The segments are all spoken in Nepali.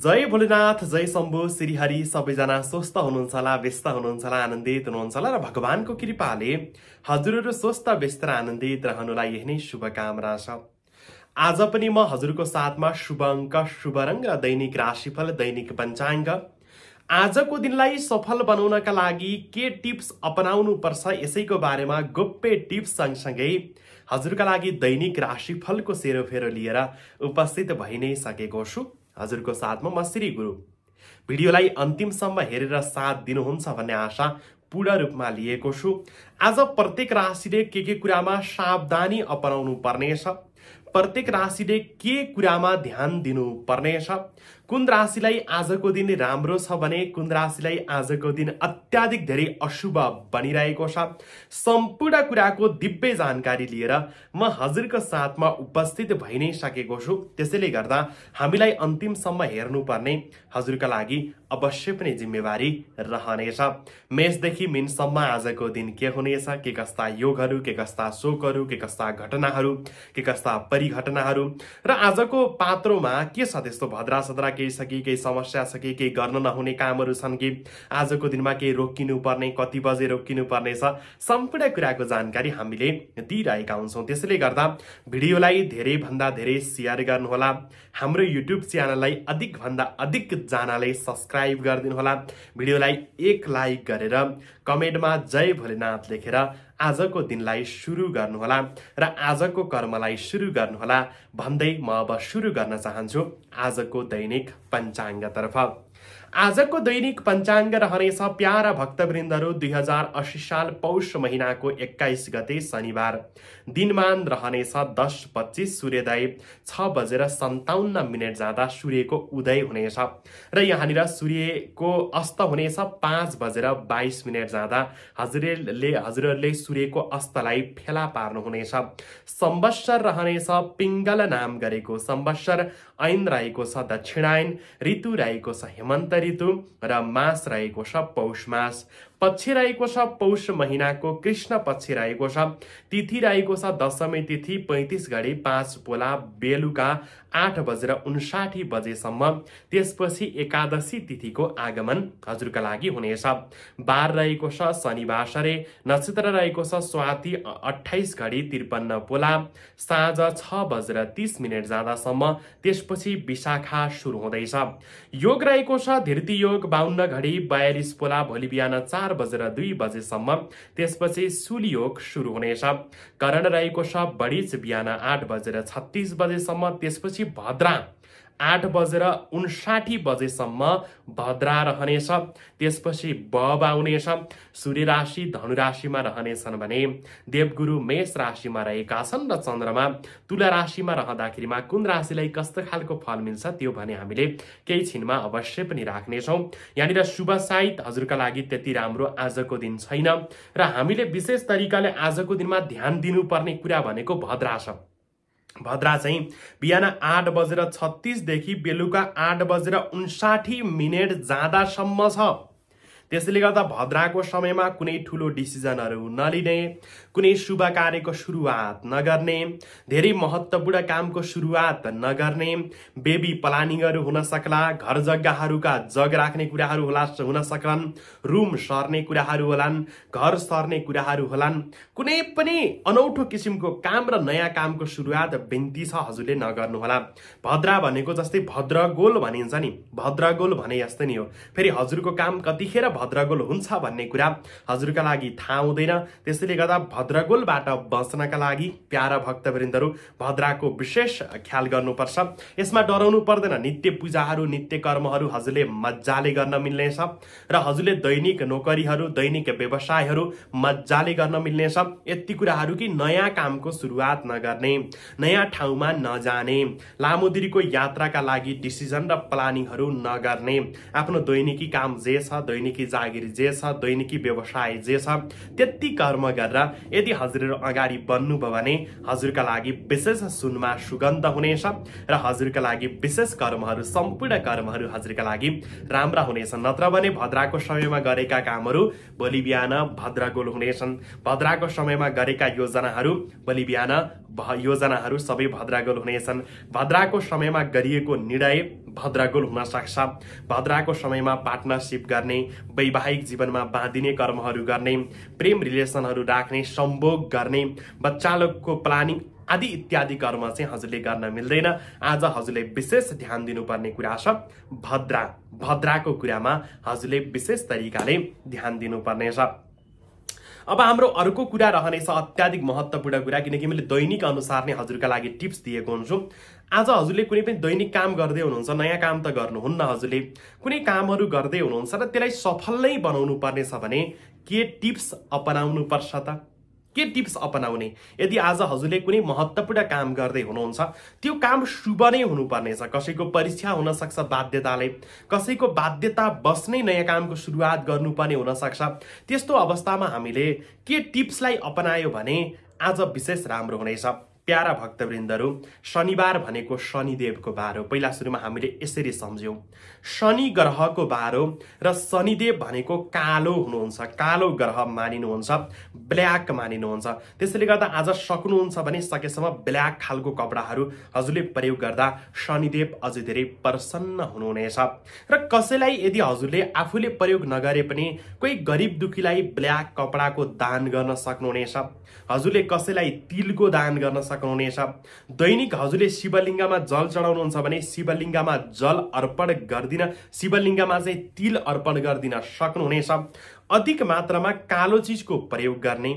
जय भोलेनाथ जय शम्भु श्रीहरि सबैजना स्वस्थ हुनुहुन्छ होला व्यस्त हुनुहुन्छ होला आनन्दित हुनुहुन्छ होला र भगवान्को कृपाले हजुरहरू स्वस्थ व्यस्त र आनन्दित रहनुलाई यही नै शुभकामना छ आज पनि म हजुरको साथमा शुभ अङ्क शुभ रङ र दैनिक राशिफल दैनिक पञ्चाङ्ग आजको दिनलाई सफल बनाउनका लागि के टिप्स अपनाउनु पर्छ यसैको बारेमा गोप्य टिप्स सँगसँगै हजुरका लागि दैनिक राशिफलको सेरोफेरो लिएर उपस्थित भइ नै सकेको छु हजुरको साथमा म श्री गुरु भिडियोलाई अन्तिमसम्म हेरेर साथ दिनुहुन्छ भन्ने आशा पूर्ण रूपमा लिएको छु आज प्रत्येक राशिले के के कुरामा सावधानी अपनाउनु पर्नेछ प्रत्येक राशिले के कुरामा ध्यान दिनुपर्नेछ कुन राशिलाई आजको दिन राम्रो छ भने कुन राशिलाई आजको दिन अत्याधिक धेरै अशुभ बनिरहेको छ सम्पूर्ण कुराको दिव्य जानकारी लिएर म हजुरको साथमा उपस्थित भइ नै सकेको छु त्यसैले गर्दा हामीलाई अन्तिमसम्म हेर्नुपर्ने हजुरका लागि अवश्य पनि जिम्मेवारी रहनेछ मेषदेखि मिनसम्म आजको दिन के हुनेछ के कस्ता योगहरू के कस्ता शोकहरू के कस्ता घटनाहरू के कस्ता परिघटनाहरू र आजको पात्रोमा के छ त्यस्तो भद्रा सद्रा के केही छ कि केही समस्या छ कि केही गर्न नहुने कामहरू छन् कि आजको दिनमा केही रोकिनु पर्ने कति बजे रोकिनु पर्ने छ सम्पूर्ण कुराको जानकारी हामीले दिइरहेका हुन्छौँ त्यसैले गर्दा भिडियोलाई धेरैभन्दा धेरै सेयर गर्नुहोला हाम्रो युट्युब च्यानललाई अधिक भन्दा अधिक जनाले सब्सक्राइब गरिदिनुहोला भिडियोलाई एक लाइक गरेर कमेन्टमा जय भोलेनाथ लेखेर आजको दिनलाई सुरु गर्नुहोला र आजको कर्मलाई सुरु गर्नुहोला भन्दै म अब सुरु गर्न चाहन्छु आजको दैनिक पञ्चाङ्गतर्फ आजको दैनिक पञ्चाङ्ग रहनेछ प्यारा भक्तवृन्दहरू दुई हजार असी साल पौष महिनाको एक्काइस गते शनिबार दिनमान रहनेछ दस पच्चिस सूर्योदय छ बजेर सन्ताउन्न मिनट जाँदा सूर्यको उदय हुनेछ र यहाँनिर सूर्यको अस्त हुनेछ पाँच बजेर बाइस मिनट जाँदा हजुरले हजुरहरूले सूर्यको अस्तलाई फेला पार्नुहुनेछ सम्वत्सर रहनेछ पिङ्गल नाम गरेको सम्वत्सर ऐन रहेको छ दक्षिणायन ऋतु रहेको छ हेमन्त ऋतु र मास रहेको छ पौष मास पक्ष रहेको छ पौष महिनाको कृष्ण पक्ष रहेको छ तिथि रहेको छ दशमी तिथि पैँतिस घडी पाँच पोला बेलुका आठ बजेर उन्साठी बजेसम्म त्यसपछि एकादशी तिथिको आगमन हजुरका लागि हुनेछ बार रहेको छ शनिबासरे नक्षत्र रहेको छ स्वाति अठाइस घडी त्रिपन्न पोला साँझ छ बजेर तिस मिनट जाँदासम्म त्यसपछि विशाखा सुरु हुँदैछ योग रहेको छ धिर्ती योग बाहुन्न घडी बयालिस पोला भोलि बिहान चार चार बजेर दुई बजेसम्म त्यसपछि सुलियोग सुरु हुनेछ करण राईको छ बढिच बिहान आठ बजेर छत्तिस बजेसम्म त्यसपछि भद्रा आठ बजेर उन्साठी बजेसम्म भद्रा रहनेछ त्यसपछि बब आउनेछ सूर्य राशि धनुराशिमा रहनेछन् भने देवगुरु मेष राशिमा रहेका छन् र चन्द्रमा तुला राशिमा रहँदाखेरिमा कुन राशिलाई कस्तो खालको फल मिल्छ त्यो भने हामीले केही छिनमा अवश्य पनि राख्नेछौँ यहाँनिर शुभ साइत हजुरका लागि त्यति राम्रो आजको दिन छैन र हामीले विशेष तरिकाले आजको दिनमा ध्यान दिनुपर्ने कुरा भनेको भद्रा छ भद्रा चाहिँ बिहान आठ बजेर छत्तिसदेखि बेलुका आठ बजेर उन्साठी मिनट जाँदासम्म छ त्यसैले गर्दा भद्राको समयमा कुनै ठुलो डिसिजनहरू नलिने कुनै शुभ कार्यको सुरुवात नगर्ने धेरै महत्त्वपूर्ण कामको सुरुवात नगर्ने बेबी प्लानिङहरू हुन सक्ला घर जग्गाहरूका जग राख्ने कुराहरू होला हुन सक्लान् रुम सर्ने कुराहरू होलान् घर सर्ने कुराहरू होलान् कुनै पनि अनौठो किसिमको काम र नयाँ कामको सुरुवात बिन्ती छ हजुरले नगर्नुहोला भद्रा भनेको जस्तै भद्रगोल भनिन्छ नि भद्रगोल भने यस्तै नि हो फेरि हजुरको काम कतिखेर भद्रगोल हुन्छ भन्ने कुरा हजुरका लागि थाहा हुँदैन त्यसैले गर्दा भद्रगोलबाट बस्नका लागि प्यारा भक्तवृन्दहरू भद्राको विशेष ख्याल गर्नुपर्छ यसमा डराउनु पर्दैन नित्य पूजाहरू नित्य कर्महरू हजुरले मजाले गर्न मिल्नेछ र हजुरले दैनिक नोकरीहरू दैनिक व्यवसायहरू मजाले गर्न मिल्नेछ यति कुराहरू कि नयाँ कामको सुरुवात नगर्ने नयाँ ठाउँमा नजाने लामो दिरीको यात्राका लागि डिसिजन र प्लानिङहरू नगर्ने आफ्नो दैनिकी काम जे छ दैनिकी जागिर जे छ दैनिकी व्यवसाय जे छ त्यति कर्म गरेर यदि हजुरहरू अगाडि बन्नुभयो भने हजुरका लागि विशेष सुनमा सुगन्ध हुनेछ र हजुरका लागि विशेष कर्महरू सम्पूर्ण कर्महरू हजुरका लागि राम्रा हुनेछन् नत्र भने भद्राको समयमा गरेका कामहरू भोलि बिहान भद्रागोल हुनेछन् भद्राको समयमा गरेका योजनाहरू भोलि बिहान योजनाहरू सबै भद्रागोल हुनेछन् भद्राको समयमा गरिएको निर्णय भद्रागुल हुन सक्छ भद्राको समयमा पार्टनरसिप गर्ने वैवाहिक जीवनमा बाँधिने कर्महरू गर्ने प्रेम रिलेसनहरू राख्ने सम्भोग गर्ने बच्चालोकको प्लानिङ आदि इत्यादि कर्म चाहिँ हजुरले गर्न मिल्दैन आज हजुरले विशेष ध्यान दिनुपर्ने कुरा छ भद्रा भद्राको कुरामा हजुरले विशेष तरिकाले ध्यान दिनुपर्नेछ अब हाम्रो अर्को कुरा रहनेछ अत्याधिक महत्त्वपूर्ण कुरा किनकि मैले दैनिक अनुसार नै हजुरका लागि टिप्स दिएको हुन्छु आज हजुरले कुनै पनि दैनिक काम गर्दै हुनुहुन्छ नयाँ काम त गर्नुहुन्न हजुरले कुनै कामहरू गर्दै हुनुहुन्छ र त्यसलाई सफल नै बनाउनु पर्नेछ भने के टिप्स अपनाउनु पर्छ त के टिप्स अपनाउने यदि आज हजुरले कुनै महत्त्वपूर्ण काम गर्दै हुनुहुन्छ त्यो काम शुभ नै हुनुपर्नेछ कसैको परीक्षा हुनसक्छ बाध्यताले कसैको बाध्यता बस्नै नयाँ कामको सुरुवात गर्नुपर्ने हुनसक्छ त्यस्तो अवस्थामा हामीले के टिप्सलाई अपनायो भने आज विशेष राम्रो हुनेछ प्यारा भक्तवृन्दहरू शनिबार भनेको शनिदेवको बार हो पहिला सुरुमा हामीले यसरी सम्झ्यौँ शनि ग्रहको बार हो र शनिदेव भनेको कालो हुनुहुन्छ कालो ग्रह मानिनुहुन्छ ब्ल्याक मानिनुहुन्छ त्यसैले गर्दा आज सक्नुहुन्छ भने सकेसम्म ब्ल्याक खालको कपडाहरू हजुरले प्रयोग गर्दा शनिदेव अझै धेरै प्रसन्न हुनुहुनेछ र कसैलाई यदि हजुरले आफूले प्रयोग नगरे पनि कोही गरिब दुखीलाई ब्ल्याक कपडाको दान गर्न सक्नुहुनेछ हजुरले कसैलाई तिलको दान गर्न सक्नुहुनेछ दैनिक हजुरले शिवलिङ्गमा जल चढाउनुहुन्छ भने शिवलिङ्गमा जल अर्पण गर्दिन शिवलिङ्गमा चाहिँ तिल अर्पण गर्दिन सक्नुहुनेछ अधिक मात्रामा कालो चिजको प्रयोग गर्ने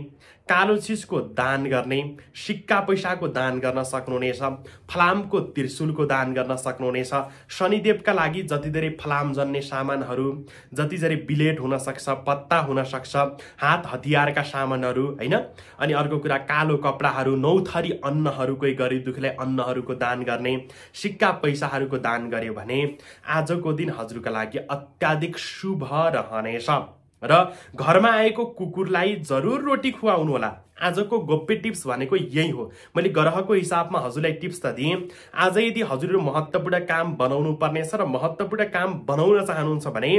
कालो चिजको दान गर्ने सिक्का पैसाको दान गर्न सक्नुहुनेछ फलामको त्रिशुलको दान गर्न सक्नुहुनेछ शनिदेवका लागि जति धेरै फलाम जन्ने सामानहरू जति धेरै बिलेट हुनसक्छ पत्ता हुनसक्छ हात हतियारका सामानहरू होइन अनि अर्को कुरा कालो कपडाहरू नौथरी थरी अन्नहरूकै गरिब दुःखीलाई अन्नहरूको दान गर्ने सिक्का पैसाहरूको दान गर्यो भने आजको दिन हजुरका लागि अत्याधिक शुभ रहनेछ र घरमा आएको कुकुरलाई जरुर रोटी खुवाउनु होला आजको गोप्य टिप्स भनेको यही हो मैले ग्रहको हिसाबमा हजुरलाई टिप्स त दिएँ आज यदि हजुरहरू महत्त्वपूर्ण काम बनाउनु पर्नेछ र महत्त्वपूर्ण काम बनाउन चाहनुहुन्छ भने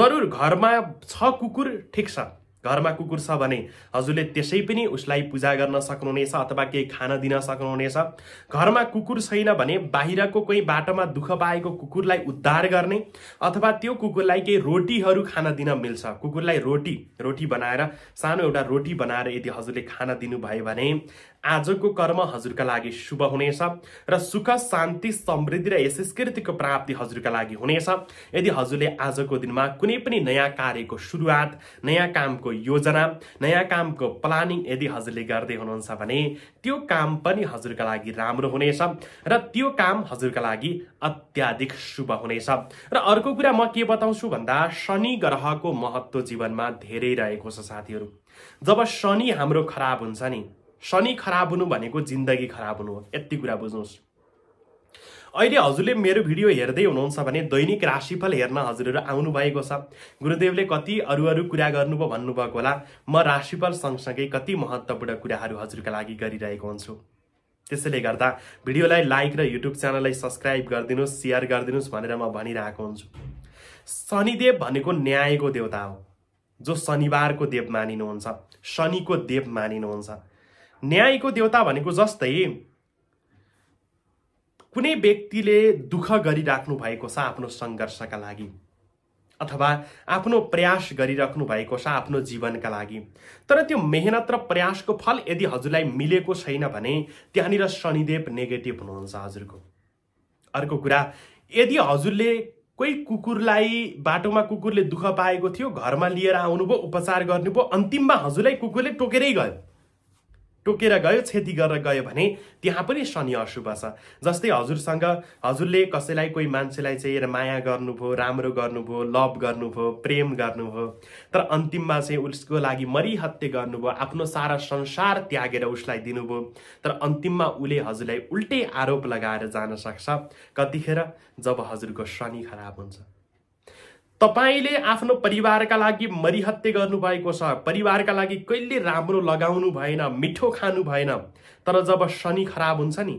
जरुर घरमा छ कुकुर ठिक छ घरमा कुकुर छ भने हजुरले त्यसै पनि उसलाई पूजा गर्न सक्नुहुनेछ अथवा केही खान दिन सक्नुहुनेछ घरमा कुकुर छैन भने बाहिरको कोही बाटोमा दुःख पाएको कुकुरलाई उद्धार गर्ने अथवा त्यो कुकुरलाई केही रोटीहरू खान दिन मिल्छ कुकुरलाई रोटी रोटी बनाएर सानो एउटा रोटी बनाएर यदि हजुरले खान दिनुभयो भने आजको कर्म हजुरका लागि शुभ हुनेछ र सुख शान्ति समृद्धि र यशस्कृतिको प्राप्ति हजुरका लागि हुनेछ यदि हजुरले आजको दिनमा कुनै पनि नयाँ कार्यको सुरुवात नयाँ कामको योजना नयाँ कामको प्लानिङ यदि हजुरले गर्दै हुनुहुन्छ भने त्यो काम पनि हजुरका लागि राम्रो हुनेछ र त्यो काम हजुरका लागि अत्याधिक शुभ हुनेछ र अर्को कुरा म के बताउँछु भन्दा शनि ग्रहको महत्त्व जीवनमा धेरै रहेको छ साथीहरू जब शनि हाम्रो खराब हुन्छ नि शनि खराब हुनु भनेको जिन्दगी खराब हुनु हो यति कुरा बुझ्नुहोस् अहिले हजुरले मेरो भिडियो हेर्दै हुनुहुन्छ भने दैनिक राशिफल हेर्न हजुरहरू आउनुभएको छ गुरुदेवले कति अरू अरू कुरा गर्नुभयो भन्नुभएको होला म राशिफल सँगसँगै कति महत्त्वपूर्ण कुराहरू हजुरका लागि गरिरहेको हुन्छु त्यसैले गर्दा भिडियोलाई लाइक र युट्युब च्यानललाई सब्सक्राइब गरिदिनुहोस् सेयर गरिदिनुहोस् भनेर म भनिरहेको हुन्छु शनिदेव भनेको न्यायको देवता हो जो शनिबारको देव मानिनुहुन्छ शनिको देव मानिनुहुन्छ न्यायको देवता भनेको जस्तै कुनै व्यक्तिले दुःख गरिराख्नु भएको छ आफ्नो सङ्घर्षका लागि अथवा आफ्नो प्रयास गरिराख्नु भएको छ आफ्नो जीवनका लागि तर त्यो मेहनत र प्रयासको फल यदि हजुरलाई मिलेको छैन भने त्यहाँनिर शनिदेव नेगेटिभ हुनुहुन्छ हजुरको अर्को कुरा यदि हजुरले कोही कुकुरलाई बाटोमा कुकुरले दुःख पाएको थियो घरमा लिएर आउनुभयो उपचार गर्नुभयो अन्तिममा हजुरलाई कुकुरले टोकेरै गयो टोकेर गयो क्षति गरेर गयो भने त्यहाँ पनि शनि अशुभ छ जस्तै हजुरसँग हजुरले कसैलाई कोही मान्छेलाई चाहिँ माया गर्नुभयो राम्रो गर्नुभयो लभ गर्नुभयो प्रेम गर्नुभयो तर अन्तिममा चाहिँ उसको लागि मरिहत्ते गर्नुभयो आफ्नो सारा संसार त्यागेर उसलाई दिनुभयो तर अन्तिममा उसले हजुरलाई उल्टै आरोप लगाएर जान सक्छ कतिखेर जब हजुरको शनि खराब हुन्छ तपाईँले आफ्नो परिवारका लागि मरिहत्ते गर्नुभएको छ परिवारका लागि कहिले राम्रो लगाउनु भएन मिठो खानु भएन तर जब शनि खराब हुन्छ नि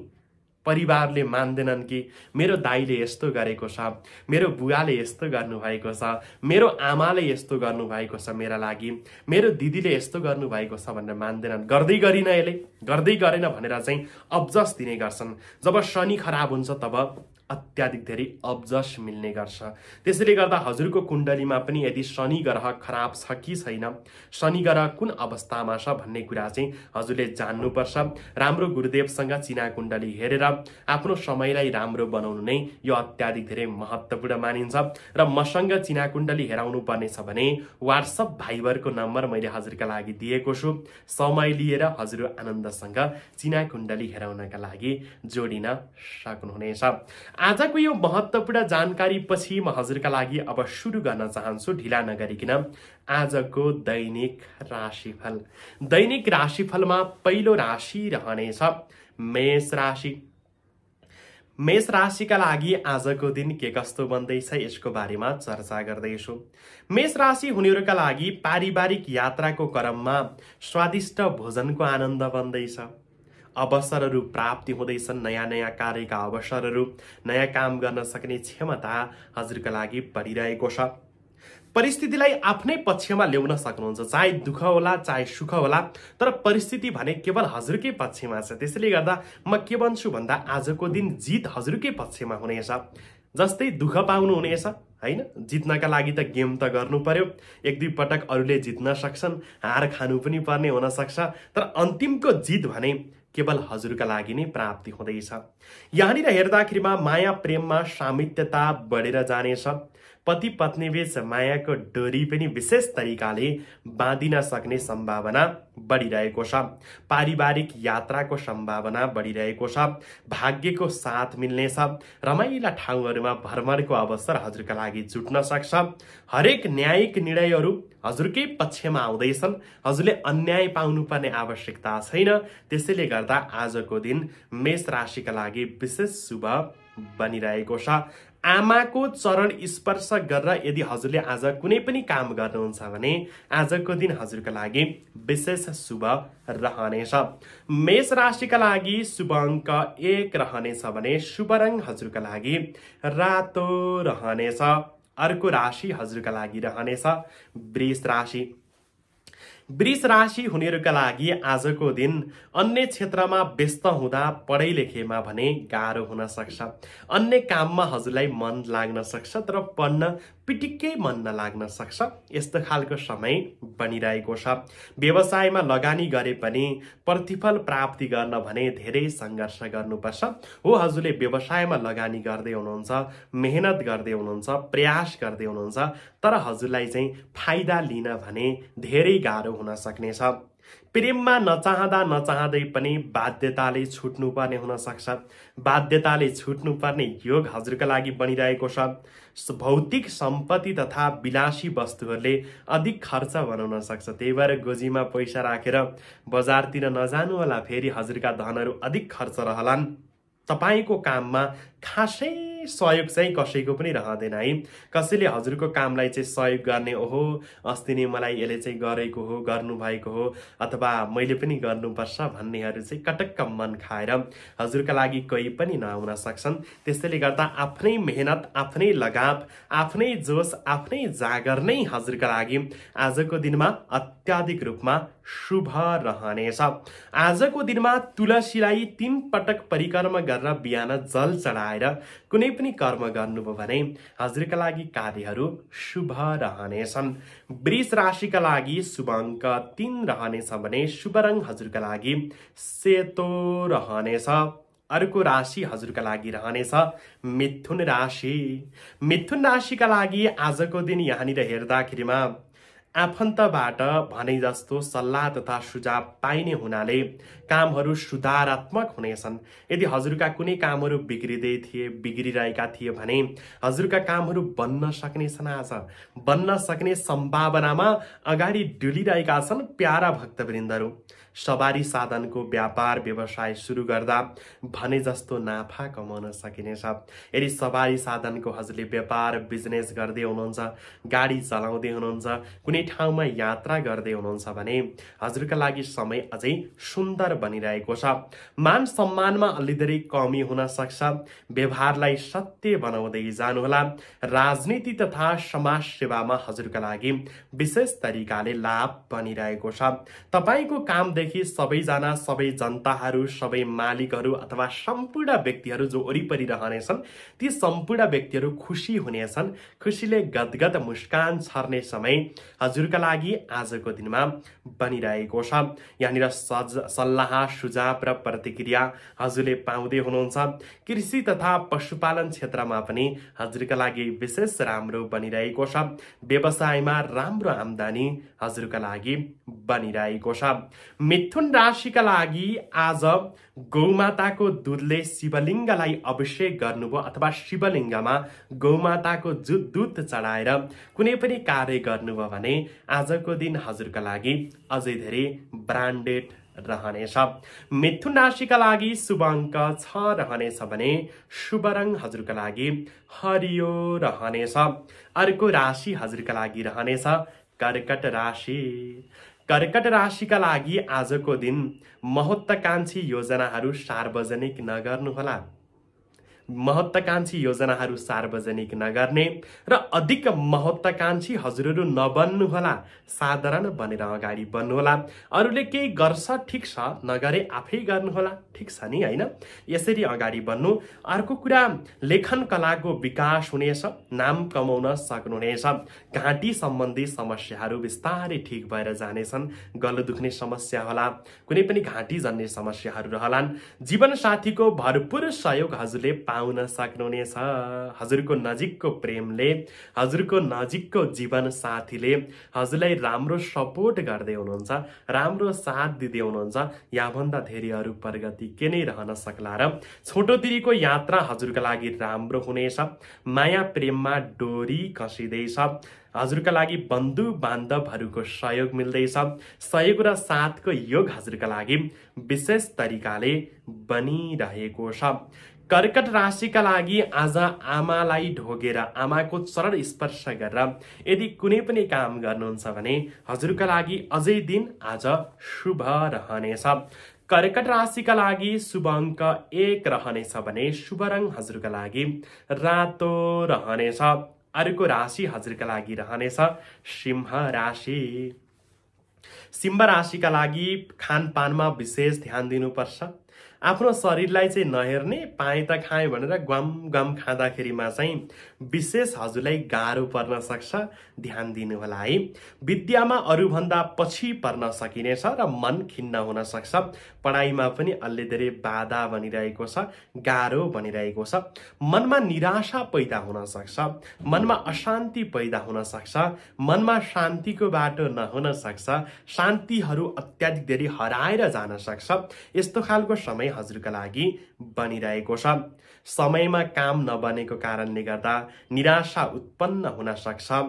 परिवारले मान्दैनन् कि मेरो दाईले यस्तो गरेको छ मेरो बुवाले यस्तो गर्नुभएको छ मेरो आमाले यस्तो गर्नुभएको छ मेरा लागि मेरो दिदीले यस्तो गर्नुभएको छ भनेर मान्दैनन् गर्दै गरिन यसले गर्दै गरेन भनेर चाहिँ अब्जस दिने गर्छन् जब शनि खराब हुन्छ तब अत्याधिक धेरै अब्जस मिल्ने गर्छ त्यसैले गर्दा हजुरको कुण्डलीमा पनि यदि शनि ग्रह खराब छ कि छैन शनि ग्रह कुन अवस्थामा छ भन्ने कुरा चाहिँ हजुरले जान्नुपर्छ राम्रो गुरुदेवसँग चिना कुण्डली हेरेर आफ्नो समयलाई राम्रो बनाउनु नै यो अत्याधिक धेरै महत्त्वपूर्ण मानिन्छ र मसँग चिना कुण्डली हेराउनु पर्नेछ भने वाट्सएप भाइबरको नम्बर मैले हजुरका लागि दिएको छु समय लिएर हजुर आनन्दसँग चिना कुण्डली हेराउनका लागि जोडिन सक्नुहुनेछ आजको यो महत्त्वपूर्ण पछि म हजुरका लागि अब सुरु गर्न चाहन्छु ढिला नगरिकन आजको दैनिक राशिफल दैनिक राशिफलमा पहिलो राशि रहनेछ मेष राशि मेष राशिका लागि आजको दिन के कस्तो बन्दैछ यसको बारेमा चर्चा गर्दैछु मेष राशि हुनेहरूका लागि पारिवारिक यात्राको क्रममा स्वादिष्ट भोजनको आनन्द बन्दैछ अवसरहरू प्राप्ति हुँदैछन् नयाँ नयाँ कार्यका अवसरहरू नयाँ काम गर्न सक्ने क्षमता हजुरका लागि परिरहेको छ परिस्थितिलाई आफ्नै पक्षमा ल्याउन सक्नुहुन्छ चाहे दुःख होला चाहे सुख होला तर परिस्थिति भने केवल हजुरकै के पक्षमा छ त्यसैले गर्दा म के भन्छु भन्दा आजको दिन जित हजुरकै पक्षमा हुनेछ जस्तै दुःख पाउनुहुनेछ होइन जित्नका लागि त गेम त गर्नु पर्यो एक दुई पटक अरूले जित्न सक्छन् हार खानु पनि पर्ने हुनसक्छ तर अन्तिमको जित भने केवल हजुरका लागि नै प्राप्ति हुँदैछ यहाँनिर हेर्दाखेरिमा माया प्रेममा सामित्यता बढेर जानेछ पति पत्नीबीच मायाको डोरी पनि विशेष तरिकाले बाँधिन सक्ने सम्भावना बढिरहेको छ पारिवारिक यात्राको सम्भावना बढिरहेको छ भाग्यको साथ मिल्नेछ रमाइला ठाउँहरूमा भ्रमणको अवसर हजुरका लागि जुट्न सक्छ हरेक न्यायिक निर्णयहरू हजुरकै पक्षमा आउँदैछन् हजुरले अन्याय पाउनुपर्ने आवश्यकता छैन त्यसैले गर्दा आजको दिन मेष राशिका लागि विशेष शुभ बनिरहेको छ आमाको चरण स्पर्श गरेर यदि हजुरले आज कुनै पनि काम गर्नुहुन्छ भने आजको दिन हजुरका लागि विशेष शुभ रहनेछ मेष राशिका लागि शुभ अङ्क एक रहनेछ भने शुभ रङ हजुरका लागि रातो रहनेछ अर्को राशि हजुरका लागि रहनेछ वृष राशि वृष राशि हुनेहरूका लागि आजको दिन अन्य क्षेत्रमा व्यस्त हुँदा पढाइ लेखेमा भने गाह्रो हुन सक्छ अन्य काममा हजुरलाई मन लाग्न सक्छ तर पढ्न पिटिक्कै मन नलाग्न सक्छ यस्तो खालको समय बनिरहेको छ व्यवसायमा लगानी गरे पनि प्रतिफल प्राप्ति गर्न भने धेरै सङ्घर्ष गर्नुपर्छ हो हजुरले व्यवसायमा लगानी गर्दै हुनुहुन्छ मेहनत गर्दै हुनुहुन्छ प्रयास गर्दै हुनुहुन्छ तर हजुरलाई चाहिँ फाइदा लिन भने धेरै गाह्रो हुन सक्नेछ प्रेममा नचाहँदा नचाहँदै पनि बाध्यताले छुट्नुपर्ने हुनसक्छ बाध्यताले छुट्नुपर्ने योग हजुरका लागि बनिरहेको छ भौतिक सम्पत्ति तथा विलासी वस्तुहरूले अधिक खर्च बनाउन सक्छ त्यही भएर गोजीमा पैसा राखेर बजारतिर नजानु होला फेरि हजुरका धनहरू अधिक खर्च रहलान् तपाईँको काममा खासै सहयोग चाहिँ कसैको पनि रहँदैन है कसैले हजुरको कामलाई चाहिँ सहयोग गर्ने ओहो अस्ति नै मलाई यसले चाहिँ गरेको हो गर्नुभएको हो अथवा मैले पनि गर्नुपर्छ भन्नेहरू चाहिँ कटक्क मन खाएर हजुरका लागि कोही पनि नआउन सक्छन् त्यसैले गर्दा आफ्नै मेहनत आफ्नै लगाव आफ्नै जोस आफ्नै जागर नै हजुरका लागि आजको दिनमा अत्याधिक रूपमा शुभ रहनेछ आजको दिनमा तुलसीलाई तिन पटक परिक्रमा गरेर बिहान जल चढाएर कुनै पनि कर्म गर्नुभयो भने हजुरका लागि कार्यहरू शुभ रहनेछन् वृष राशिका लागि शुभ अङ्क तिन रहनेछ भने शुभ रङ हजुरका लागि सेतो रहनेछ अर्को राशि हजुरका लागि रहनेछ मिथुन राशि मिथुन राशिका लागि आजको दिन यहाँनिर हेर्दाखेरिमा आफन्तबाट भने जस्तो सल्लाह तथा सुझाव पाइने हुनाले कामहरू सुधारात्मक हुनेछन् यदि हजुरका कुनै कामहरू बिग्रिँदै थिए बिग्रिरहेका थिए भने हजुरका कामहरू बन्न सक्नेछन् आज बन्न सक्ने सम्भावनामा अगाडि डुलिरहेका छन् प्यारा भक्तवृन्दहरू सवारी साधनको व्यापार व्यवसाय सुरु गर्दा भने जस्तो नाफा कमाउन सकिनेछ यदि सवारी साधनको हजुरले व्यापार बिजनेस गर्दै हुनुहुन्छ गाडी चलाउँदै हुनुहुन्छ कुनै ठाउँमा यात्रा गर्दै हुनुहुन्छ भने हजुरका लागि समय अझै सुन्दर बनिरहेको छ मान सम्मानमा धेरै कमी हुन सक्छ व्यवहारलाई सत्य बनाउँदै जानुहोला राजनीति तथा समाज सेवामा हजुरका लागि विशेष तरिकाले लाभ बनिरहेको छ तपाईँको कामदेखि भनेदेखि सबैजना सबै जनताहरू सबै मालिकहरू अथवा सम्पूर्ण व्यक्तिहरू जो वरिपरि रहनेछन् ती सम्पूर्ण व्यक्तिहरू खुसी हुनेछन् खुसीले गदगद मुस्कान छर्ने समय हजुरका लागि आजको दिनमा बनिरहेको छ यहाँनिर सज सल्लाह सुझाव र प्रतिक्रिया हजुरले पाउँदै हुनुहुन्छ कृषि तथा पशुपालन क्षेत्रमा पनि हजुरका लागि विशेष राम्रो बनिरहेको छ व्यवसायमा राम्रो आमदानी हजुरका लागि बनिरहेको छ मिथुन राशिका लागि आज गौमाताको दुधले शिवलिङ्गलाई अभिषेक गर्नुभयो अथवा शिवलिङ्गमा गौमाताको जु दुध चढाएर कुनै पनि कार्य गर्नुभयो भने आजको दिन हजुरका लागि अझै धेरै ब्रान्डेड रहनेछ मिथुन राशिका लागि शुभ अङ्क छ रहनेछ भने शुभ रङ हजुरका लागि हरियो रहनेछ अर्को राशि हजुरका लागि रहनेछ कर्कट राशि कर्कट राशिका लागि आजको दिन महत्त्वकांक्षी योजनाहरू सार्वजनिक नगर्नुहोला महत्त्वकांक्षी योजनाहरू सार्वजनिक नगर्ने र अधिक महत्त्वकांक्षी हजुरहरू नबन्नुहोला साधारण बनेर अगाडि बन्नुहोला अरूले केही गर्छ ठिक छ नगरे आफै गर्नुहोला ठिक छ नि होइन यसरी अगाडि बन्नु अर्को कुरा लेखन कलाको विकास हुनेछ नाम कमाउन सक्नुहुनेछ घाँटी सम्बन्धी समस्याहरू बिस्तारै ठिक भएर जानेछन् गलो दुख्ने समस्या होला कुनै पनि घाँटी जन्ने समस्याहरू रहलान् जीवनसाथीको भरपूर सहयोग हजुरले पा आउन सक्नुहुनेछ हजुरको नजिकको प्रेमले हजुरको नजिकको जीवन साथीले हजुरलाई राम्रो सपोर्ट गर्दै हुनुहुन्छ राम्रो साथ दिँदै हुनुहुन्छ यहाँभन्दा धेरै अरू प्रगति के नै रहन सक्ला र छोटो छोटोतिरीको यात्रा हजुरको लागि राम्रो हुनेछ माया प्रेममा डोरी कसिँदैछ हजुरका लागि बन्धु बान्धवहरूको सहयोग मिल्दैछ सहयोग र साथको योग हजुरका लागि विशेष तरिकाले बनिरहेको छ कर्कट राशिका लागि आज आमालाई ढोगेर आमाको चरण स्पर्श गरेर यदि कुनै पनि काम गर्नुहुन्छ भने हजुरका लागि अझै दिन आज शुभ रहनेछ कर्कट राशिका लागि शुभ अङ्क एक रहनेछ भने शुभ रङ हजुरका लागि रातो रहनेछ अर्को राशि हजुरका लागि रहनेछ सिंह राशि सिंह राशिका लागि खानपानमा विशेष ध्यान दिनुपर्छ आफ्नो शरीरलाई चाहिँ नहेर्ने त खाएँ भनेर गम गम खाँदाखेरिमा चाहिँ विशेष हजुरलाई गाह्रो पर्न सक्छ ध्यान दिनुहोला है विद्यामा अरूभन्दा पछि पर्न सकिनेछ र मन खिन्न हुन सक्छ पढाइमा पनि अलि धेरै बाधा बनिरहेको छ गाह्रो बनिरहेको छ मनमा निराशा पैदा हुन सक्छ मनमा अशान्ति पैदा हुन सक्छ मनमा शान्तिको बाटो नहुन सक्छ शान्तिहरू अत्याधिक धेरै हराएर जान सक्छ यस्तो खालको समय हजुरका लागि बनिरहेको छ समयमा काम नबनेको कारणले गर्दा निराशा उत्पन्न हुन सक्छ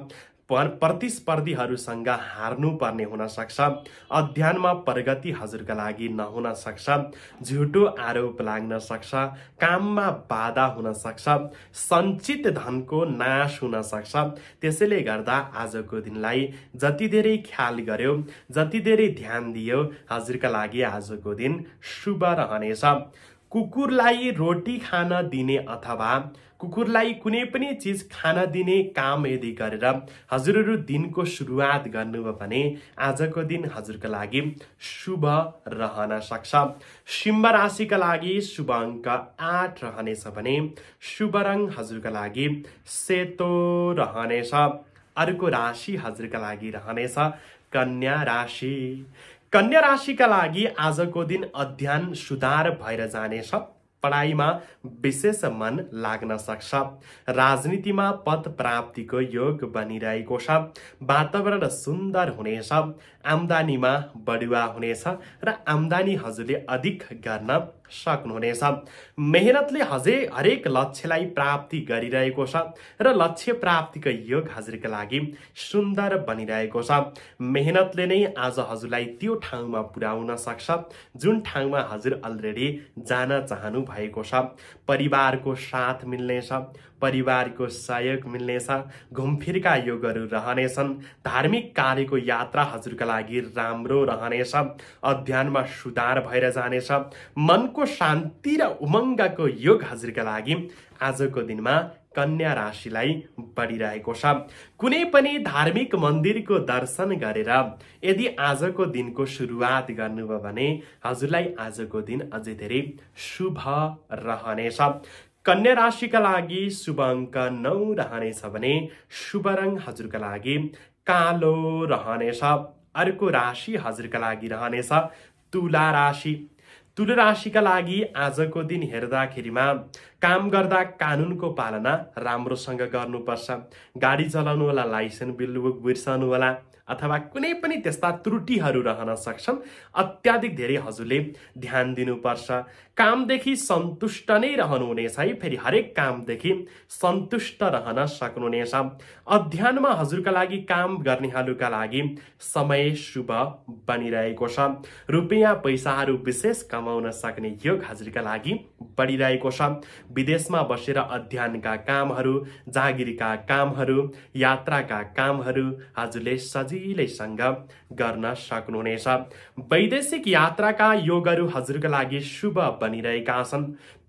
प्रतिस्पर्धीहरूसँग हार्नुपर्ने हुन सक्छ अध्ययनमा प्रगति हजुरका लागि नहुन सक्छ झुटो आरोप लाग्न सक्छ काममा बाधा हुन सक्छ सञ्चित धनको नाश हुन सक्छ त्यसैले गर्दा आजको दिनलाई जति धेरै ख्याल गर्यो जति धेरै ध्यान दियो हजुरका लागि आजको दिन शुभ रहनेछ कुकुरलाई रोटी खान दिने अथवा कुकुरलाई कुनै पनि चिज खान दिने काम यदि गरेर हजुरहरू दिनको सुरुवात गर्नुभयो भने आजको दिन हजुरको लागि शुभ रहन सक्छ सिंह राशिका लागि शुभ अङ्क आठ रहनेछ भने शुभ रङ हजुरका लागि सेतो रहनेछ अर्को राशि हजुरका लागि रहनेछ कन्या राशि कन्या राशिका लागि आजको दिन अध्ययन सुधार भएर जानेछ पढाइमा विशेष मन लाग्न सक्छ राजनीतिमा पद प्राप्तिको योग बनिरहेको छ वातावरण सुन्दर हुनेछ आम्दानीमा बढुवा हुनेछ र आम्दानी हजुरले अधिक गर्न सक्नुहुनेछ मेहनतले हजुर हरेक लक्ष्यलाई प्राप्ति गरिरहेको छ र लक्ष्य प्राप्तिको योग हजुरका लागि सुन्दर बनिरहेको छ मेहनतले नै आज हजुरलाई त्यो ठाउँमा पुर्याउन सक्छ जुन ठाउँमा हजुर अलरेडी जान चाहनु भएको छ परिवारको साथ मिल्नेछ परिवारको सहयोग मिल्नेछ घुमफिरका योगहरू रहनेछन् धार्मिक कार्यको यात्रा हजुरका लागि राम्रो रहनेछ अध्ययनमा सुधार भएर जानेछ मनको शान्ति र उमङ्गको योग हजुरका लागि आजको दिनमा कन्या राशिलाई बढिरहेको छ कुनै पनि धार्मिक मन्दिरको दर्शन गरेर यदि आजको दिनको सुरुवात गर्नुभयो भने हजुरलाई आजको दिन अझै धेरै शुभ रहनेछ कन्या राशिका लागि शुभ अङ्क नौ रहनेछ भने शुभ रङ हजुरका लागि कालो रहनेछ अर्को राशि हजुरका लागि रहनेछ तुला राशि तुला राशिका लागि आजको दिन हेर्दाखेरिमा काम गर्दा कानुनको पालना राम्रोसँग गर्नुपर्छ गाडी चलाउनु होला लाइसेन्स बिल होला अथवा कुनै पनि त्यस्ता त्रुटिहरू रहन सक्छन् अत्याधिक धेरै हजुरले ध्यान दिनुपर्छ कामदेखि सन्तुष्ट नै रहनुहुनेछ है फेरि हरेक कामदेखि सन्तुष्ट रहन सक्नुहुनेछ अध्ययनमा हजुरका लागि काम गर्नेहरूका लागि समय शुभ बनिरहेको छ रुपियाँ पैसाहरू विशेष कमाउन सक्ने योग हजुरका लागि बढिरहेको छ विदेशमा बसेर अध्ययनका कामहरू जागिरका कामहरू यात्राका कामहरू हजुरले सजिलो सजिलैसँग गर्न सक्नुहुनेछ वैदेशिक यात्राका योगहरू हजुरका लागि शुभ बनिरहेका छन्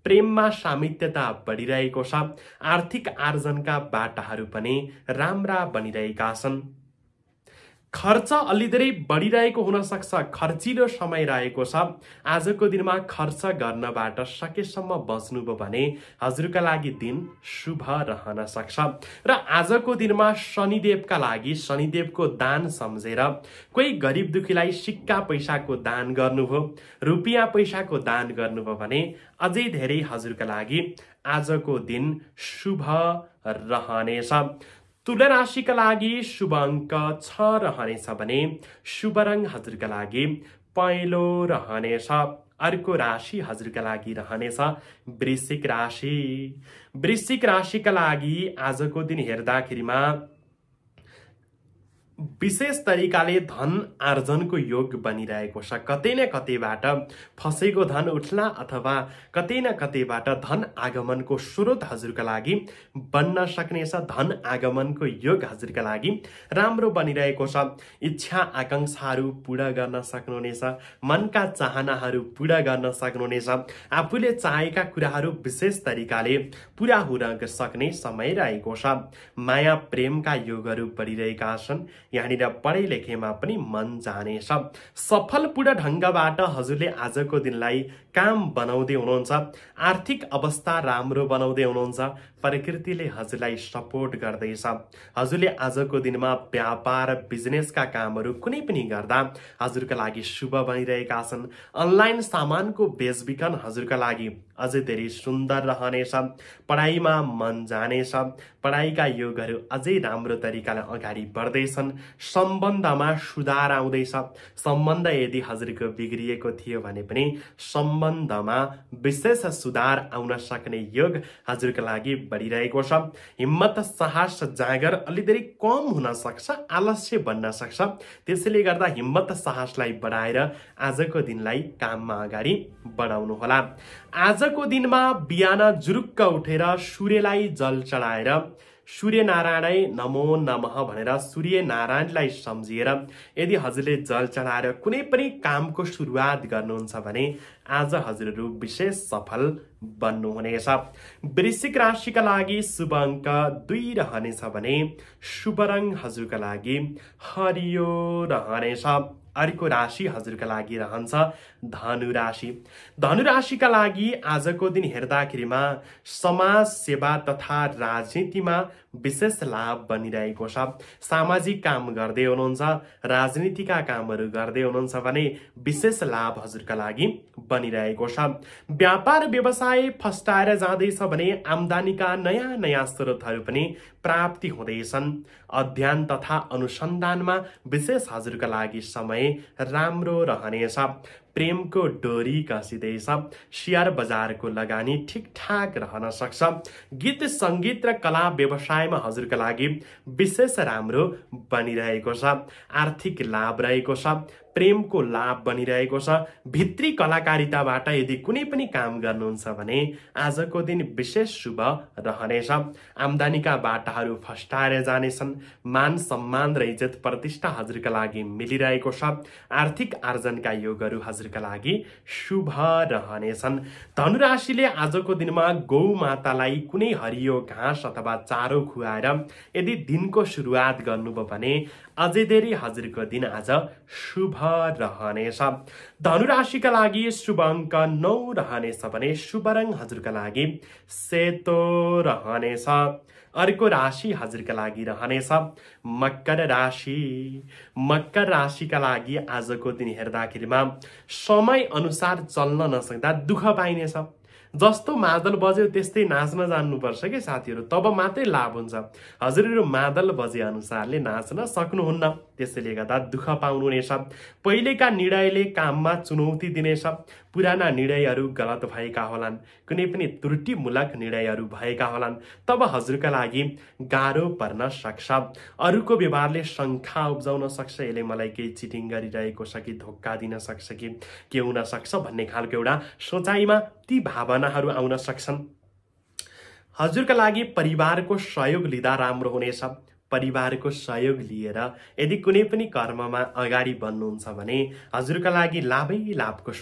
प्रेममा सामित्यता बढिरहेको छ आर्थिक आर्जनका बाटाहरू पनि राम्रा बनिरहेका छन् खर्च अलि धेरै बढिरहेको हुनसक्छ खर्चिलो समय रहेको छ आजको दिनमा खर्च गर्नबाट सकेसम्म बस्नुभयो भने हजुरका लागि दिन शुभ रहन सक्छ र आजको दिनमा शनिदेवका लागि शनिदेवको दान सम्झेर कोही गरिब दुखीलाई सिक्का पैसाको दान गर्नुभयो रुपियाँ पैसाको दान गर्नुभयो भने अझै धेरै हजुरका लागि आजको दिन शुभ रहनेछ तुला राशिका लागि शुभ अङ्क छ रहनेछ भने शुभ रङ हजुरका लागि पहेँलो रहनेछ अर्को राशि हजुरका लागि रहनेछ वृश्चिक राशि वृश्चिक राशिका लागि आजको दिन हेर्दाखेरिमा विशेष तरिकाले धन आर्जनको योग बनिरहेको छ कतै न कतैबाट फसेको धन उठ्ला अथवा कतै न कतैबाट धन आगमनको स्रोत हजुरका लागि बन्न सक्नेछ धन आगमनको योग हजुरका लागि राम्रो बनिरहेको छ इच्छा आकाङ्क्षाहरू पुरा गर्न सक्नुहुनेछ मनका चाहनाहरू पुरा गर्न सक्नुहुनेछ आफूले चाहेका कुराहरू विशेष तरिकाले पुरा हुन सक्ने समय रहेको छ माया प्रेमका योगहरू बढिरहेका छन् यहाँनिर पढे लेखेमा पनि मन जानेछ सफलपूर्ण ढङ्गबाट हजुरले आजको दिनलाई काम बनाउँदै हुनुहुन्छ आर्थिक अवस्था राम्रो बनाउँदै हुनुहुन्छ प्रकृतिले हजुरलाई सपोर्ट गर्दैछ हजुरले आजको दिनमा व्यापार बिजनेसका कामहरू कुनै पनि गर्दा हजुरका लागि शुभ बनिरहेका छन् अनलाइन सामानको बेचबिखन हजुरका लागि अझै धेरै सुन्दर रहनेछ पढाइमा मन जानेछ पढाइका योगहरू अझै राम्रो तरिकाले अगाडि बढ्दैछन् सम्बन्धमा सुधार आउँदैछ सम्बन्ध यदि हजुरको बिग्रिएको थियो भने पनि सम्बन्धमा विशेष सुधार आउन सक्ने योग हजुरको लागि बढिरहेको छ हिम्मत साहस जाँगर अलि धेरै कम हुन सक्छ आलस्य बन्न सक्छ त्यसैले गर्दा हिम्मत साहसलाई बढाएर आजको दिनलाई काममा अगाडि बढाउनुहोला आजको दिनमा बिहान जुरुक्क उठेर सूर्यलाई जल चढाएर सूर्यनारायणै नमो नमः भनेर सूर्यनारायणलाई सम्झिएर यदि हजुरले जल चढाएर कुनै पनि कामको सुरुवात गर्नुहुन्छ भने आज हजुरहरू विशेष सफल बन्नुहुनेछ वृश्चिक राशिका लागि शुभ अङ्क दुई रहनेछ भने शुभ रङ हजुरका लागि हरियो रहनेछ अर्को राशि हजुरका लागि रहन्छ धनु राशि धनु राशिका लागि आजको दिन हेर्दाखेरिमा समाज सेवा तथा राजनीतिमा विशेष लाभ बनिरहेको छ सामाजिक काम गर्दै हुनुहुन्छ राजनीतिका कामहरू गर्दै हुनुहुन्छ भने विशेष लाभ हजुरका लागि बनिरहेको छ व्यापार व्यवसाय फस्टाएर जाँदैछ भने आम्दानीका नयाँ नयाँ स्रोतहरू पनि प्राप्ति हुँदैछन् अध्ययन तथा अनुसन्धानमा विशेष हजुरका लागि समय राम्रो रहनेछ प्रेमको डोरी कसिँदैछ सेयर बजारको लगानी ठिकठाक रहन सक्छ गीत सङ्गीत र कला व्यवसायमा हजुरका लागि विशेष राम्रो बनिरहेको छ आर्थिक लाभ रहेको छ प्रेमको लाभ बनिरहेको छ भित्री कलाकारिताबाट यदि कुनै पनि काम गर्नुहुन्छ भने आजको दिन विशेष शुभ रहनेछ आम्दानीका बाटाहरू फस्टाएर जानेछन् मान सम्मान र इज्जत प्रतिष्ठा हजुरका लागि मिलिरहेको छ आर्थिक आर्जनका योगहरू हजुरका लागि शुभ रहनेछन् धनुराशिले आजको दिनमा गौ मातालाई कुनै हरियो घाँस अथवा चारो खुवाएर यदि दिनको सुरुवात गर्नुभयो भने अझै धेरै हजुरको दिन आज शुभ रहनेछ धनुराशिका लागि शुभ अङ्क नौ रहनेछ भने शुभ रङ हजुरका लागि सेतो रहनेछ अर्को राशि हजुरका लागि रहनेछ मकर राशि मकर राशिका लागि आजको दिन हेर्दाखेरिमा समय अनुसार चल्न नसक्दा दुःख पाइनेछ जस्तो मादल बज्यो त्यस्तै नाच्न जान्नुपर्छ कि साथीहरू तब मात्रै लाभ हुन्छ हजुरहरू मादल बजे अनुसारले नाच्न सक्नुहुन्न त्यसैले गर्दा दुःख पाउनु हुनेछ पहिलेका निर्णयले काममा चुनौती दिनेछ पुराना निर्णयहरू गलत भएका होलान् कुनै पनि त्रुटिमूलक निर्णयहरू भएका होलान् तब हजुरका लागि गाह्रो पर्न सक्छ अरूको व्यवहारले शङ्खा उब्जाउन सक्छ यसले मलाई केही चिटिङ गरिरहेको छ कि धोका दिन सक्छ कि के हुन सक्छ भन्ने खालको एउटा सोचाइमा ती भावनाहरू आउन सक्छन् हजुरका लागि परिवारको सहयोग लिँदा राम्रो हुनेछ परिवारको सहयोग लिएर यदि कुनै पनि कर्ममा अगाडि बढ्नुहुन्छ भने हजुरका लागि लाभै लाभको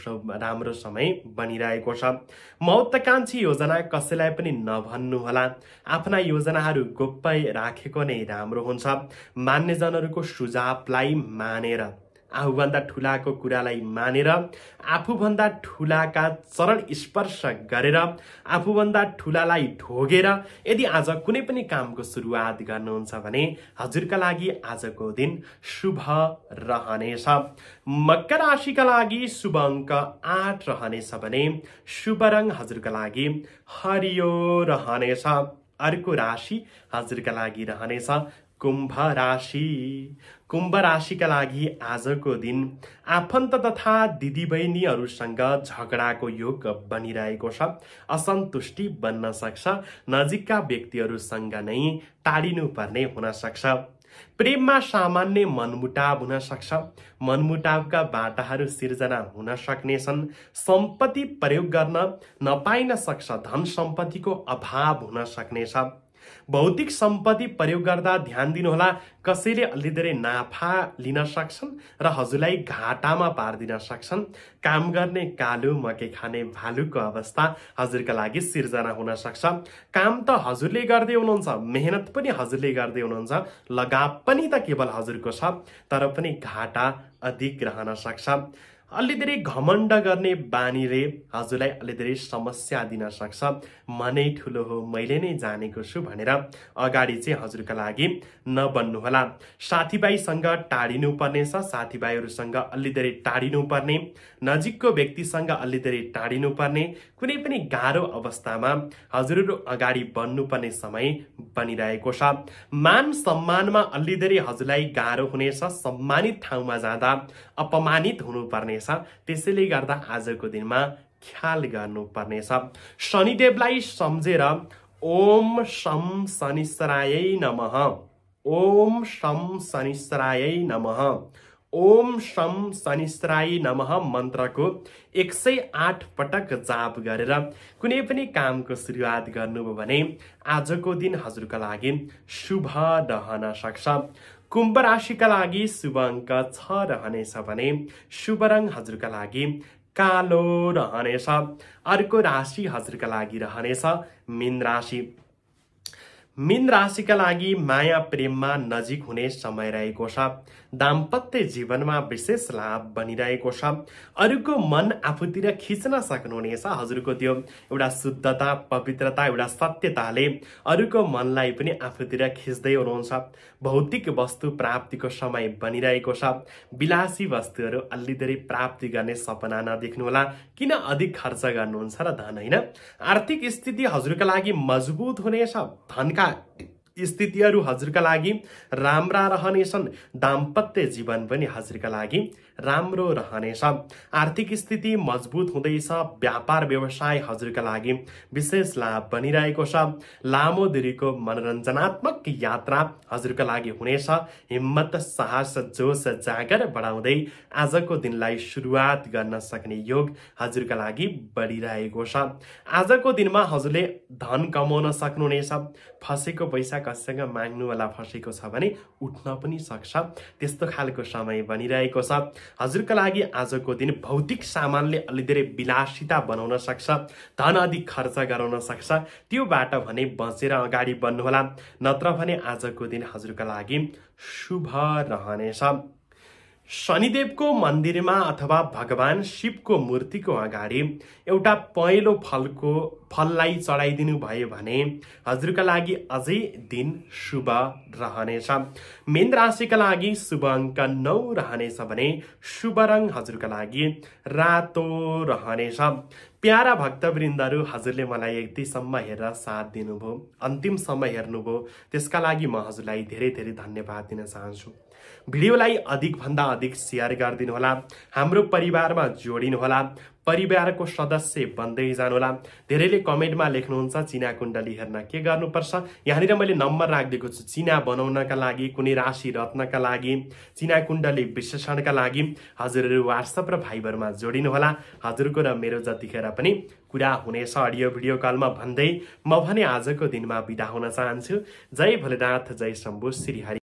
राम्रो समय बनिरहेको छ महत्त्वकांक्षी योजना कसैलाई पनि नभन्नुहोला आफ्ना योजनाहरू गोप्पै राखेको नै राम्रो हुन्छ मान्यजनहरूको सुझावलाई मानेर आफूभन्दा ठुलाको कुरालाई मानेर आफूभन्दा ठुलाका चरण स्पर्श गरेर आफूभन्दा ठुलालाई ढोगेर यदि आज कुनै पनि कामको सुरुवात गर्नुहुन्छ भने हजुरका लागि आजको दिन शुभ रहनेछ मकर राशिका लागि शुभ अङ्क आठ रहनेछ भने शुभ रङ हजुरका लागि हरियो रहनेछ अर्को राशि हजुरका लागि रहनेछ कुम्भ राशि कुम्भ राशिका लागि आजको दिन आफन्त तथा दिदीबहिनीहरूसँग झगडाको योग बनिरहेको छ असन्तुष्टि बन्न सक्छ नजिकका व्यक्तिहरूसँग नै टाढिनुपर्ने हुन सक्छ प्रेममा सामान्य मनमुटाव हुन सक्छ मनमुटावका बाटाहरू सिर्जना हुन सक्नेछन् सम्पत्ति प्रयोग गर्न नपाइन सक्छ धन सम्पत्तिको अभाव हुन सक्नेछ भौतिक सम्पत्ति प्रयोग गर्दा ध्यान दिनुहोला कसैले अलि धेरै नाफा लिन सक्छन् र हजुरलाई घाटामा पारिदिन सक्छन् काम गर्ने कालो मकै खाने भालुको अवस्था हजुरका लागि सिर्जना हुन सक्छ काम त हजुरले गर्दै हुनुहुन्छ मेहनत पनि हजुरले गर्दै हुनुहुन्छ लगाव पनि त केवल हजुरको छ तर पनि घाटा अधिक रहन सक्छ अलि धेरै घमण्ड गर्ने बानीले हजुरलाई अलि धेरै समस्या दिन सक्छ मनै ठुलो हो मैले नै जानेको छु भनेर अगाडि चाहिँ हजुरका लागि नबन्नुहोला साथीभाइसँग टाढिनुपर्नेछ साथीभाइहरूसँग अलि धेरै पर्ने नजिकको व्यक्तिसँग अलि धेरै टाढिनुपर्ने कुनै पनि गाह्रो अवस्थामा हजुरहरू अगाडि बन्नुपर्ने समय बनिरहेको छ मान सम्मानमा अलि धेरै हजुरलाई गाह्रो हुनेछ सम्मानित ठाउँमा जाँदा अपमानित हुनुपर्ने पर्नेछ त्यसैले गर्दा आजको दिनमा ख्याल गर्नुपर्नेछ शनिदेवलाई सम्झेर ओम शम शनिश्चराय नम ओम शम शनिश्चराय नम ओम शम शनिश्चराय नम मन्त्रको एक सय आठ पटक जाप गरेर कुनै पनि कामको सुरुवात गर्नुभयो भने आजको दिन हजुरका लागि शुभ रहन सक्छ कुम्भ राशिका लागि शुभ अङ्क छ रहनेछ भने शुभ रङ हजुरका लागि कालो रहनेछ अर्को राशि हजुरका लागि रहनेछ मिन राशि मिन राशिका लागि माया प्रेममा नजिक हुने समय रहेको छ दाम्पत्य जीवनमा विशेष लाभ बनिरहेको छ अरूको मन आफूतिर खिच्न सक्नुहुनेछ हजुरको त्यो एउटा शुद्धता पवित्रता एउटा सत्यताले अरूको मनलाई पनि आफूतिर खिच्दै हुनुहुन्छ भौतिक वस्तु प्राप्तिको समय बनिरहेको छ विलासी वस्तुहरू धेरै प्राप्ति गर्ने सपना नदेख्नुहोला किन अधिक खर्च गर्नुहुन्छ र धन होइन आर्थिक स्थिति हजुरका लागि मजबुत हुनेछ धनका स्थितिहरू हजुरका लागि राम्रा रहनेछन् दाम्पत्य जीवन पनि हजुरका लागि राम्रो रहनेछ आर्थिक स्थिति मजबुत हुँदैछ व्यापार व्यवसाय हजुरका लागि विशेष लाभ बनिरहेको छ लामो दूरीको मनोरञ्जनात्मक यात्रा हजुरका लागि हुनेछ हिम्मत साहस जोस जागर बढाउँदै आजको दिनलाई सुरुवात गर्न सक्ने योग हजुरका लागि बढिरहेको छ आजको दिनमा हजुरले धन कमाउन सक्नुहुनेछ फसेको पैसा कसैसँग माग्नुवाला फसेको छ भने उठ्न पनि सक्छ त्यस्तो खालको समय बनिरहेको छ हजुरका लागि आजको दिन भौतिक सामानले अलि धेरै विलासिता बनाउन सक्छ धन अधिक खर्च गराउन सक्छ त्योबाट भने बचेर अगाडि बढ्नुहोला नत्र भने आजको दिन हजुरका लागि शुभ रहनेछ शनिदेवको मन्दिरमा अथवा भगवान् शिवको मूर्तिको अगाडि एउटा पहेँलो फलको फललाई चढाइदिनु भयो भने हजुरका लागि अझै दिन शुभ रहनेछ मेन राशिका लागि शुभ अङ्क नौ रहनेछ भने शुभ रङ हजुरका लागि रातो रहनेछ प्यारा भक्तवृन्दहरू हजुरले मलाई यतिसम्म हेरेर साथ दिनुभयो अन्तिमसम्म हेर्नुभयो त्यसका लागि म हजुरलाई धेरै धेरै धन्यवाद दिन चाहन्छु भिडियोलाई अधिकभन्दा अधिक सेयर गरिदिनुहोला हाम्रो परिवारमा जोडिनुहोला परिवारको सदस्य बन्दै जानुहोला धेरैले कमेन्टमा लेख्नुहुन्छ चिना कुण्डली हेर्न के गर्नुपर्छ यहाँनिर मैले नम्बर राखिदिएको छु चिना बनाउनका लागि कुनै राशि रत्नका लागि चिना कुण्डली विश्लेषणका लागि हजुरहरू वाट्सएप र फाइबरमा जोडिनुहोला हजुरको र मेरो जतिखेर पनि कुरा हुनेछ अडियो भिडियो कलमा भन्दै म भने आजको दिनमा बिदा हुन चाहन्छु जय भोलेनाथ जय शम्भु श्रीहरि